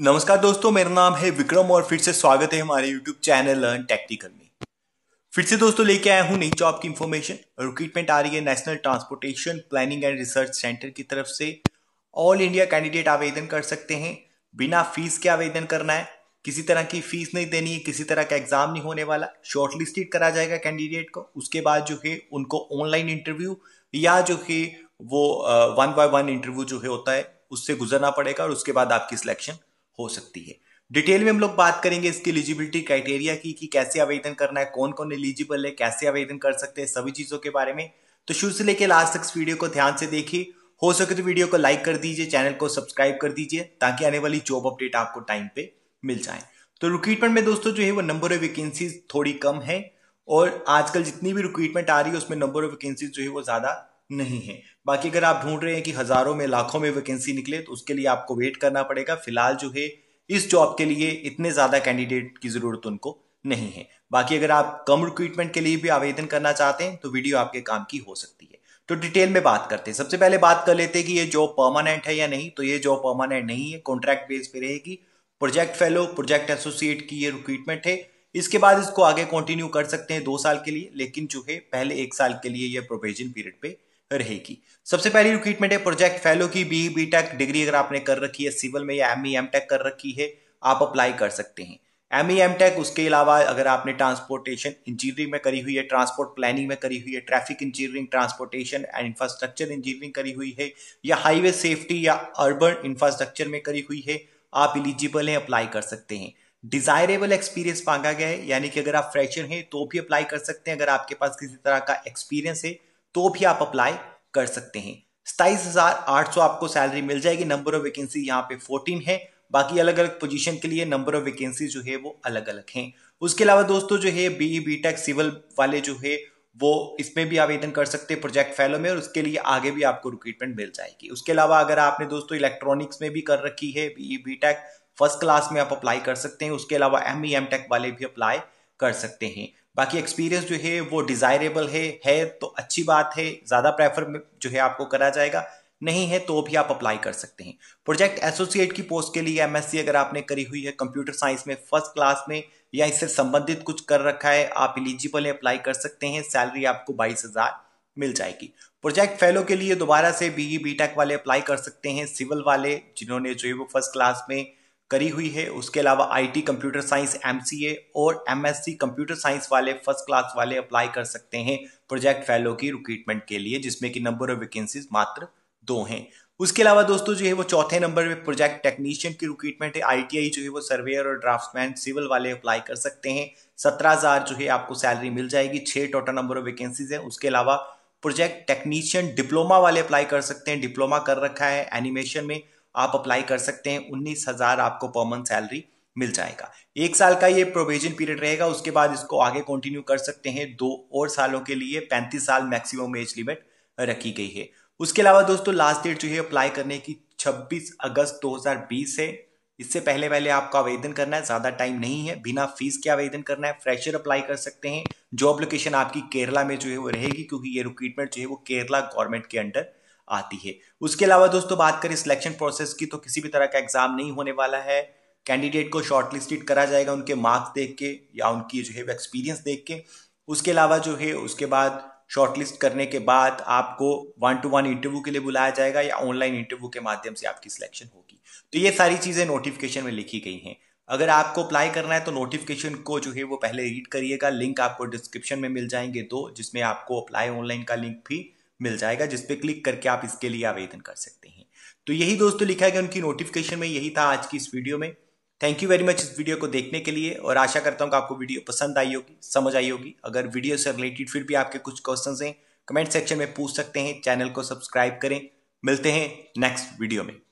नमस्कार दोस्तों मेरा नाम है विक्रम और फिर से स्वागत है हमारे यूट्यूब चैनल लर्न टेक्निकल में फिर से दोस्तों लेके आया हूँ नई जॉब की इन्फॉर्मेशन रिक्रूटमेंट आ रही है national transportation planning and research centre की तरफ से ऑल इंडिया कैंडिडेट आवेदन कर सकते हैं बिना फीस के आवेदन करना है किसी तरह की फीस नहीं देनी है किसी तरह का एग्जाम नहीं होने वाला शॉर्टलिस्टेड करा जाएगा कैंडिडेट को उसके बाद जो है उनको ऑनलाइन इंटरव्यू या जो है वो वन बाय वन इंटरव्यू जो है होता है उससे गुजरना पड़ेगा और उसके बाद आपकी सिलेक्शन हो सकती है डिटेल में हम लोग बात करेंगे इसकी एलिजिबिलिटी क्राइटेरिया की कि कैसे आवेदन करना है कौन कौन एलिजिबल है कैसे आवेदन कर सकते हैं सभी चीजों के बारे में तो शुरू से लेकर लास्ट तक वीडियो को ध्यान से देखिए हो सके तो वीडियो को लाइक कर दीजिए चैनल को सब्सक्राइब कर दीजिए ताकि आने वाली जॉब अपडेट आपको टाइम पे मिल जाए तो रिक्रूटमेंट में दोस्तों जो है वो नंबर ऑफ वैकेंसीज थोड़ी कम है और आजकल जितनी भी रिक्रूटमेंट आ रही है उसमें नंबर ऑफ वैकेंसीज जो है वो ज्यादा नहीं है बाकी अगर आप ढूंढ रहे हैं कि हजारों में लाखों में वैकेंसी निकले तो उसके लिए आपको वेट करना पड़ेगा फिलहाल जो है इस जॉब के लिए इतने ज़्यादा कैंडिडेट की ज़रूरत उनको नहीं है बाकी अगर आप कम रिक्रूटमेंट के लिए भी आवेदन करना चाहते हैं तो वीडियो आपके काम की हो सकती है तो डिटेल में बात करते हैं सबसे पहले बात कर लेते हैं कि ये जॉब परमानेंट है या नहीं तो ये जॉब परमानेंट नहीं है कॉन्ट्रैक्ट बेस पे रहेगी प्रोजेक्ट फेलो प्रोजेक्ट एसोसिएट की ये रिक्रूटमेंट है इसके बाद इसको आगे कंटिन्यू कर सकते हैं दो साल के लिए लेकिन जो है पहले एक साल के लिए यह प्रोविजन पीरियड पे रहेगी सबसे पहली रिक्रूटमेंट है प्रोजेक्ट फेलो की बी बी टेक डिग्री अगर आपने कर रखी है सिविल में या एम ई एम टेक कर रखी है आप अप्लाई कर सकते हैं एम ई एम टेक उसके अलावा अगर आपने ट्रांसपोर्टेशन इंजीनियरिंग में करी हुई है ट्रांसपोर्ट प्लानिंग में करी हुई है traffic engineering transportation and infrastructure engineering करी हुई है या हाईवे सेफ्टी या अर्बन इंफ्रास्ट्रक्चर में करी हुई है आप इलिजिबल हैं अप्लाई कर सकते हैं डिजायरेबल एक्सपीरियंस मांगा गया है यानी कि अगर आप फ्रेशर हैं तो भी अप्लाई कर सकते हैं अगर आपके पास किसी तरह का एक्सपीरियंस है तो भी आप अप्लाई कर सकते हैं सताइस हजार आठ सौ आपको सैलरी मिल जाएगी नंबर ऑफ वैकेंसी यहाँ पे फोर्टीन है बाकी अलग अलग पोजीशन के लिए नंबर ऑफ वैकेंसी जो है वो अलग अलग हैं उसके अलावा दोस्तों जो है बी बी टेक सिविल वाले जो है वो इसमें भी आवेदन कर सकते हैं प्रोजेक्ट फेलो में और उसके लिए आगे भी आपको रिक्रूटमेंट मिल जाएगी उसके अलावा अगर आपने दोस्तों इलेक्ट्रॉनिक्स में भी कर रखी है B B tech first class में आप अप्लाई कर सकते हैं उसके अलावा एम ई एम टेक वाले भी अप्लाई कर सकते हैं बाकी एक्सपीरियंस जो है वो डिज़ायरेबल है है तो अच्छी बात है ज़्यादा प्रेफर जो है आपको करा जाएगा नहीं है तो भी आप अप्लाई कर सकते हैं प्रोजेक्ट एसोसिएट की पोस्ट के लिए एमएससी अगर आपने करी हुई है कंप्यूटर साइंस में फर्स्ट क्लास में या इससे संबंधित कुछ कर रखा है आप इलिजिबल है अप्लाई कर सकते हैं सैलरी आपको बाईस हजार मिल जाएगी प्रोजेक्ट फेलो के लिए दोबारा से बीई बीटेक e वाले अप्लाई कर सकते हैं सिविल वाले जिन्होंने जो है वो फर्स्ट क्लास में करी हुई है उसके अलावा आईटी कंप्यूटर साइंस एमसीए और एमएससी कंप्यूटर साइंस वाले फर्स्ट क्लास वाले अप्लाई कर सकते हैं प्रोजेक्ट फेलो की रिक्रूटमेंट के लिए जिसमें कि नंबर ऑफ वैकेंसीज मात्र दो हैं उसके अलावा दोस्तों जो है वो चौथे नंबर में प्रोजेक्ट टेक्नीशियन की रिक्रूटमेंट है आईटीआई जो है वो सर्वेयर और ड्राफ्टमैन सिविल वाले अप्लाई कर सकते हैं सत्रह हजार जो है आपको सैलरी मिल जाएगी छह टोटल नंबर ऑफ वैकेंसीज है उसके अलावा प्रोजेक्ट टेक्नीशियन डिप्लोमा वाले अप्लाई कर सकते हैं डिप्लोमा कर रखा है एनिमेशन में आप अप्लाई कर सकते हैं उन्नीस हजार आपको पर मंथ सैलरी मिल जाएगा एक साल का ये प्रोविजन पीरियड रहेगा उसके बाद इसको आगे कंटिन्यू कर सकते हैं दो और सालों के लिए पैंतीस साल मैक्सिमम एज लिमिट रखी गई है उसके अलावा दोस्तों लास्ट डेट जो है अप्लाई करने की 26 अगस्त 2020 है इससे पहले पहले आपको आवेदन करना है ज़्यादा टाइम नहीं है बिना फीस के आवेदन करना है फ्रेशर अप्लाई कर सकते हैं जॉब लोकेशन आपकी केरला में जो है वो रहेगी क्योंकि ये रिक्रूटमेंट जो है वो केरला गवर्नमेंट के अंडर आती है उसके अलावा दोस्तों बात करें सिलेक्शन प्रोसेस की तो किसी भी तरह का एग्जाम नहीं होने वाला है कैंडिडेट को शॉर्टलिस्टेड करा जाएगा उनके मार्क्स देख के या उनकी जो है एक्सपीरियंस देख के उसके अलावा जो है उसके बाद शॉर्टलिस्ट करने के बाद आपको वन टू वन इंटरव्यू के लिए बुलाया जाएगा या ऑनलाइन इंटरव्यू के माध्यम से आपकी सिलेक्शन होगी तो ये सारी चीज़ें नोटिफिकेशन में लिखी गई हैं अगर आपको अप्लाई करना है तो नोटिफिकेशन को जो है वो पहले रीड करिएगा लिंक आपको डिस्क्रिप्शन में मिल जाएंगे दो जिसमें आपको अप्लाई ऑनलाइन का लिंक भी मिल जाएगा जिसपे क्लिक करके आप इसके लिए आवेदन कर सकते हैं तो यही दोस्तों लिखा गया उनकी नोटिफिकेशन में यही था आज की इस वीडियो में थैंक यू वेरी मच इस वीडियो को देखने के लिए और आशा करता हूं कि आपको वीडियो पसंद आई होगी समझ आई होगी अगर वीडियो से रिलेटेड फिर भी आपके कुछ क्वेश्चन हैं कमेंट सेक्शन में पूछ सकते हैं चैनल को सब्सक्राइब करें मिलते हैं नेक्स्ट वीडियो में